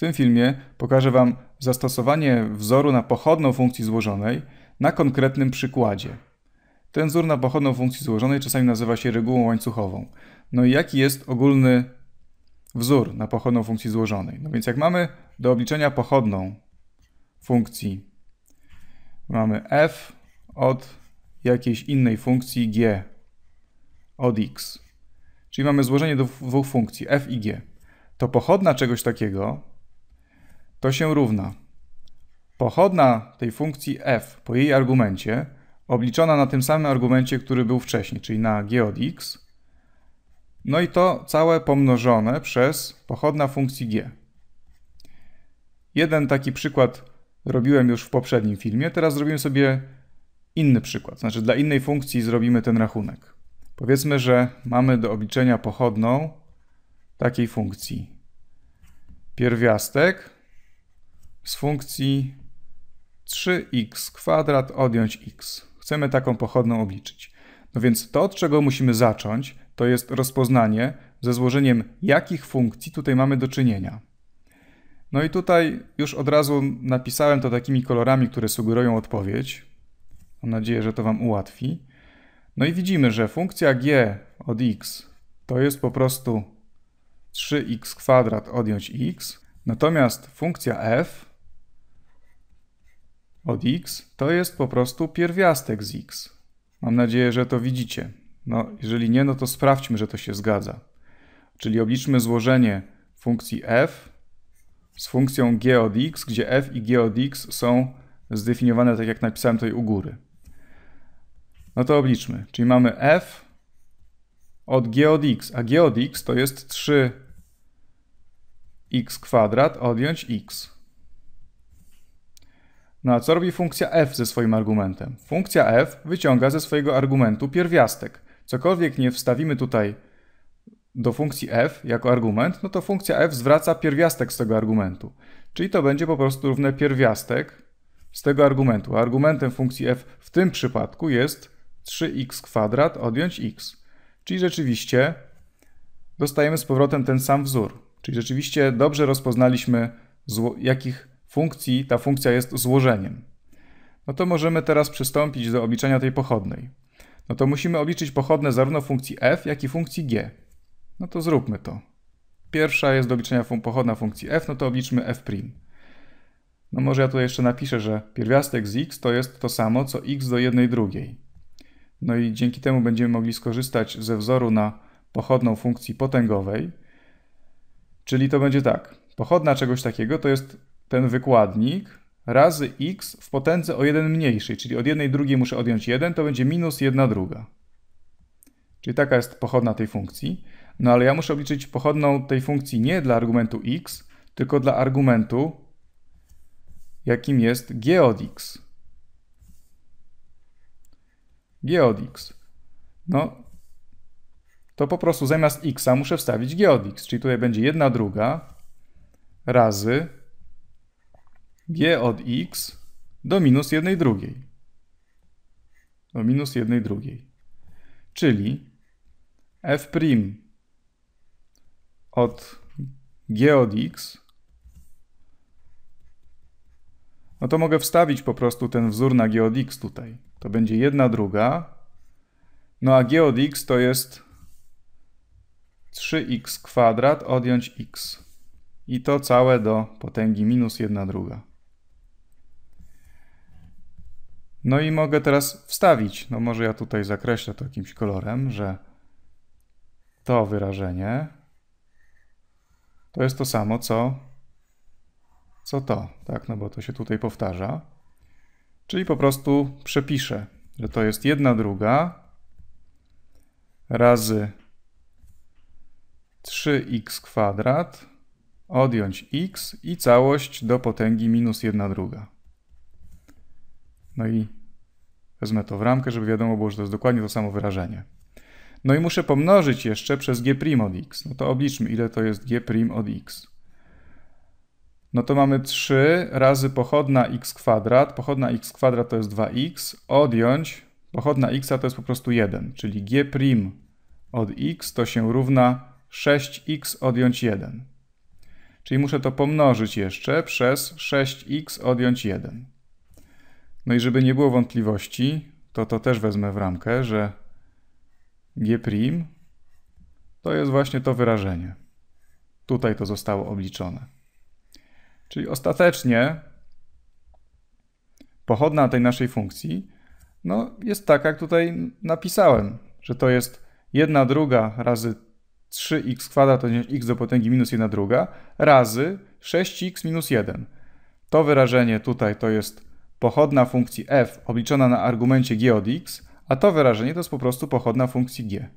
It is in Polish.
W tym filmie pokażę Wam zastosowanie wzoru na pochodną funkcji złożonej na konkretnym przykładzie. Ten wzór na pochodną funkcji złożonej czasami nazywa się regułą łańcuchową. No i jaki jest ogólny wzór na pochodną funkcji złożonej? No więc jak mamy do obliczenia pochodną funkcji, mamy f od jakiejś innej funkcji g od x. Czyli mamy złożenie dwóch funkcji f i g. To pochodna czegoś takiego to się równa pochodna tej funkcji f po jej argumencie obliczona na tym samym argumencie, który był wcześniej, czyli na g od x, no i to całe pomnożone przez pochodna funkcji g. Jeden taki przykład robiłem już w poprzednim filmie, teraz zrobimy sobie inny przykład, znaczy dla innej funkcji zrobimy ten rachunek. Powiedzmy, że mamy do obliczenia pochodną takiej funkcji pierwiastek, z funkcji 3x kwadrat odjąć x. Chcemy taką pochodną obliczyć. No więc to, od czego musimy zacząć, to jest rozpoznanie ze złożeniem jakich funkcji tutaj mamy do czynienia. No i tutaj już od razu napisałem to takimi kolorami, które sugerują odpowiedź. Mam nadzieję, że to Wam ułatwi. No i widzimy, że funkcja g od x to jest po prostu 3x kwadrat odjąć x, natomiast funkcja f od x to jest po prostu pierwiastek z x. Mam nadzieję, że to widzicie. No, jeżeli nie, no to sprawdźmy, że to się zgadza. Czyli obliczmy złożenie funkcji f z funkcją g od x, gdzie f i g od x są zdefiniowane tak jak napisałem tutaj u góry. No to obliczmy. Czyli mamy f od g od x, a g od x to jest 3x kwadrat odjąć x. No a co robi funkcja f ze swoim argumentem? Funkcja f wyciąga ze swojego argumentu pierwiastek. Cokolwiek nie wstawimy tutaj do funkcji f jako argument, no to funkcja f zwraca pierwiastek z tego argumentu. Czyli to będzie po prostu równe pierwiastek z tego argumentu. A argumentem funkcji f w tym przypadku jest 3x kwadrat odjąć x. Czyli rzeczywiście dostajemy z powrotem ten sam wzór. Czyli rzeczywiście dobrze rozpoznaliśmy, jakich funkcji ta funkcja jest złożeniem. No to możemy teraz przystąpić do obliczenia tej pochodnej. No to musimy obliczyć pochodne zarówno funkcji f, jak i funkcji g. No to zróbmy to. Pierwsza jest do obliczenia pochodna funkcji f, no to obliczmy f'. No może ja tutaj jeszcze napiszę, że pierwiastek z x to jest to samo, co x do jednej drugiej. No i dzięki temu będziemy mogli skorzystać ze wzoru na pochodną funkcji potęgowej. Czyli to będzie tak. Pochodna czegoś takiego to jest ten wykładnik razy x w potędze o 1 mniejszej, czyli od jednej drugiej muszę odjąć 1, to będzie minus 1 druga. Czyli taka jest pochodna tej funkcji. No ale ja muszę obliczyć pochodną tej funkcji nie dla argumentu x, tylko dla argumentu, jakim jest g od x. g od x. No, to po prostu zamiast x muszę wstawić g od x, czyli tutaj będzie 1 druga razy g od x do minus jednej drugiej. Do minus jednej drugiej. Czyli f' od g od x no to mogę wstawić po prostu ten wzór na g od x tutaj. To będzie jedna druga. No a g od x to jest 3x kwadrat odjąć x. I to całe do potęgi minus jedna druga. No i mogę teraz wstawić. No może ja tutaj zakreślę to jakimś kolorem, że to wyrażenie to jest to samo, co, co to, tak? No bo to się tutaj powtarza. Czyli po prostu przepiszę, że to jest jedna druga razy 3x kwadrat, odjąć x i całość do potęgi minus jedna druga. No i wezmę to w ramkę, żeby wiadomo było, że to jest dokładnie to samo wyrażenie. No i muszę pomnożyć jeszcze przez g' od x. No to obliczmy, ile to jest g' od x. No to mamy 3 razy pochodna x kwadrat. Pochodna x kwadrat to jest 2x. Odjąć pochodna x to jest po prostu 1, czyli g' od x to się równa 6x odjąć 1. Czyli muszę to pomnożyć jeszcze przez 6x odjąć 1. No i żeby nie było wątpliwości, to to też wezmę w ramkę, że G' to jest właśnie to wyrażenie. Tutaj to zostało obliczone. Czyli ostatecznie pochodna tej naszej funkcji no, jest taka, jak tutaj napisałem, że to jest 1 druga razy 3x kwadrat, to jest x do potęgi minus 1 druga, razy 6x minus 1. To wyrażenie tutaj to jest pochodna funkcji f obliczona na argumencie g od x, a to wyrażenie to jest po prostu pochodna funkcji g.